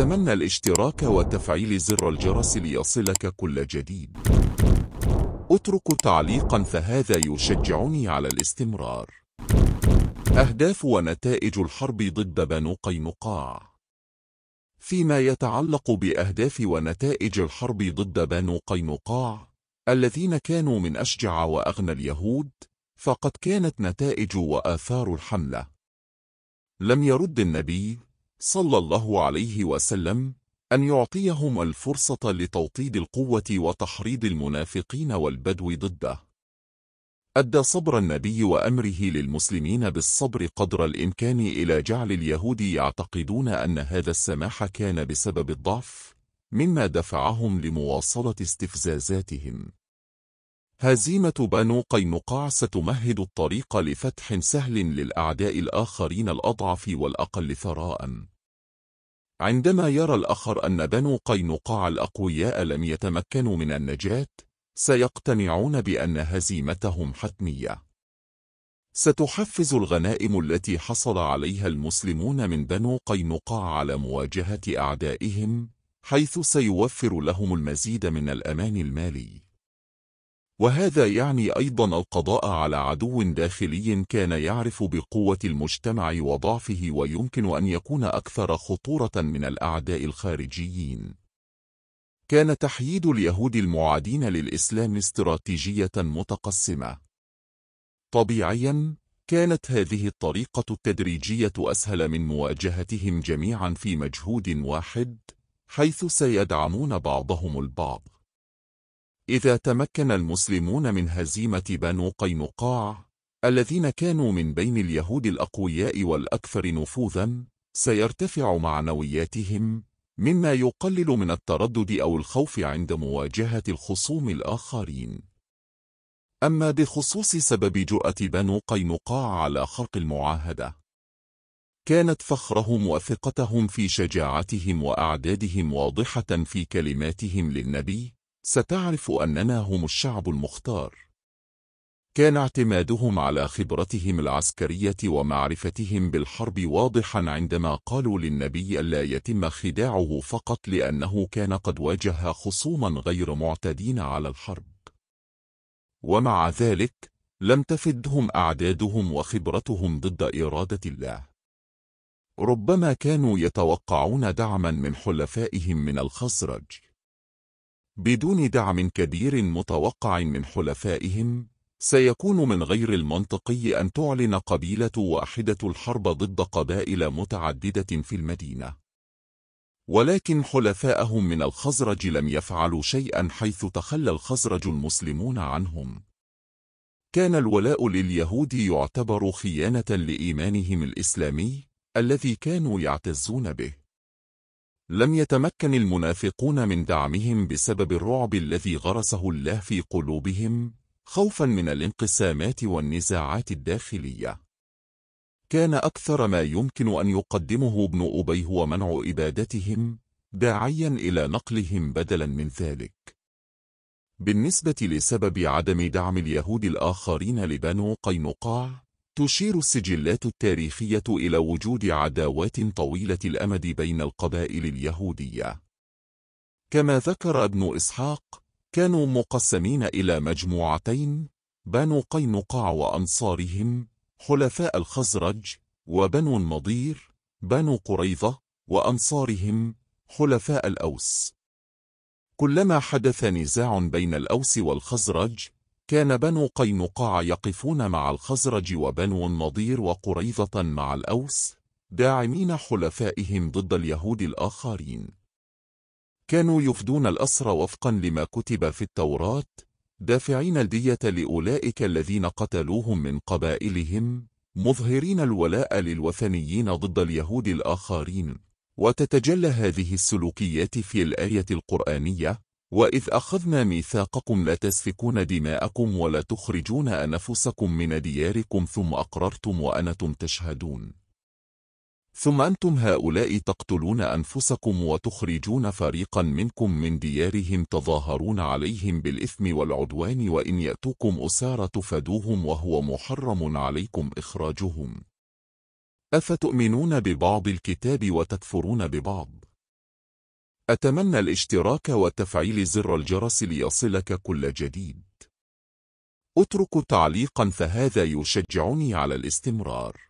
أتمنى الاشتراك وتفعيل زر الجرس ليصلك كل جديد اترك تعليقا فهذا يشجعني على الاستمرار أهداف ونتائج الحرب ضد بنو قينقاع فيما يتعلق بأهداف ونتائج الحرب ضد بنو قينقاع الذين كانوا من أشجع وأغنى اليهود فقد كانت نتائج وآثار الحملة لم يرد النبي صلى الله عليه وسلم أن يعطيهم الفرصة لتوطيد القوة وتحريض المنافقين والبدو ضده أدى صبر النبي وأمره للمسلمين بالصبر قدر الإمكان إلى جعل اليهود يعتقدون أن هذا السماح كان بسبب الضعف مما دفعهم لمواصلة استفزازاتهم هزيمة بنو قينقاع ستمهد الطريق لفتح سهل للأعداء الآخرين الأضعف والأقل ثراء عندما يرى الآخر أن بنو قينقاع الأقوياء لم يتمكنوا من النجاة سيقتنعون بأن هزيمتهم حتمية ستحفز الغنائم التي حصل عليها المسلمون من بنو قينقاع على مواجهة أعدائهم حيث سيوفر لهم المزيد من الأمان المالي وهذا يعني أيضا القضاء على عدو داخلي كان يعرف بقوة المجتمع وضعفه ويمكن أن يكون أكثر خطورة من الأعداء الخارجيين كان تحييد اليهود المعادين للإسلام استراتيجية متقسمة طبيعيا كانت هذه الطريقة التدريجية أسهل من مواجهتهم جميعا في مجهود واحد حيث سيدعمون بعضهم البعض إذا تمكن المسلمون من هزيمة بنو قينقاع الذين كانوا من بين اليهود الأقوياء والأكثر نفوذا سيرتفع معنوياتهم مما يقلل من التردد أو الخوف عند مواجهة الخصوم الآخرين أما بخصوص سبب جؤة بنو قينقاع على خرق المعاهدة كانت فخرهم وثقتهم في شجاعتهم وأعدادهم واضحة في كلماتهم للنبي ستعرف أننا هم الشعب المختار كان اعتمادهم على خبرتهم العسكرية ومعرفتهم بالحرب واضحا عندما قالوا للنبي ألا يتم خداعه فقط لأنه كان قد واجه خصوما غير معتدين على الحرب ومع ذلك لم تفدهم أعدادهم وخبرتهم ضد إرادة الله ربما كانوا يتوقعون دعما من حلفائهم من الخزرج بدون دعم كبير متوقع من حلفائهم سيكون من غير المنطقي أن تعلن قبيلة واحدة الحرب ضد قبائل متعددة في المدينة ولكن حلفائهم من الخزرج لم يفعلوا شيئا حيث تخلى الخزرج المسلمون عنهم كان الولاء لليهود يعتبر خيانة لإيمانهم الإسلامي الذي كانوا يعتزون به لم يتمكن المنافقون من دعمهم بسبب الرعب الذي غرسه الله في قلوبهم خوفا من الانقسامات والنزاعات الداخلية كان أكثر ما يمكن أن يقدمه ابن أبي هو منع إبادتهم داعيا إلى نقلهم بدلا من ذلك بالنسبة لسبب عدم دعم اليهود الآخرين لبنو قينقاع تشير السجلات التاريخية إلى وجود عداوات طويلة الأمد بين القبائل اليهودية كما ذكر ابن إسحاق كانوا مقسمين إلى مجموعتين بنو قينقاع وأنصارهم حلفاء الخزرج وبنو النضير بنو قريظة وأنصارهم حلفاء الأوس كلما حدث نزاع بين الأوس والخزرج كان بنو قينقاع يقفون مع الخزرج وبنو النضير وقريظة مع الأوس داعمين حلفائهم ضد اليهود الآخرين كانوا يفدون الأسر وفقا لما كتب في التوراة دافعين الدية لأولئك الذين قتلوهم من قبائلهم مظهرين الولاء للوثنيين ضد اليهود الآخرين وتتجلى هذه السلوكيات في الآية القرآنية وإذ أخذنا ميثاقكم لا تسفكون دماءكم ولا تخرجون أنفسكم من دياركم ثم أقررتم وأنتم تشهدون ثم أنتم هؤلاء تقتلون أنفسكم وتخرجون فريقا منكم من ديارهم تظاهرون عليهم بالإثم والعدوان وإن يأتوكم أسارة تفدوهم وهو محرم عليكم إخراجهم أفتؤمنون ببعض الكتاب وتكفرون ببعض أتمنى الاشتراك وتفعيل زر الجرس ليصلك كل جديد. اترك تعليقا فهذا يشجعني على الاستمرار.